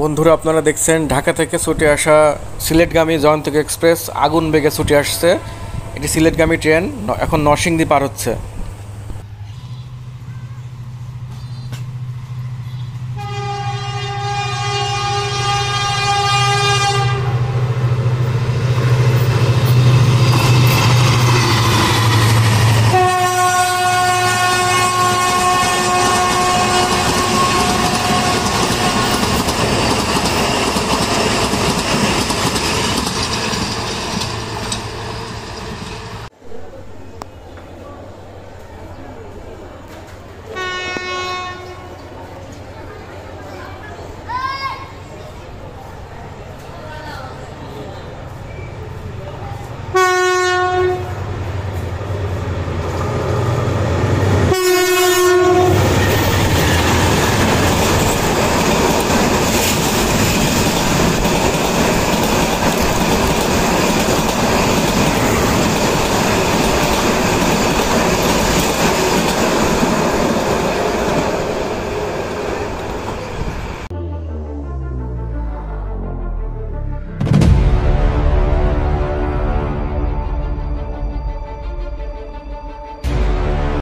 বন্ধুরা আপনারা দেখছেন ঢাকা থেকে ছুটে আসা সিলেটগামী জয়ন্তক এক্সপ্রেস আগুন বেগে ছুটে আসছে এটি সিলেটগামী ট্রেন এখন নরসিংদী পার হচ্ছে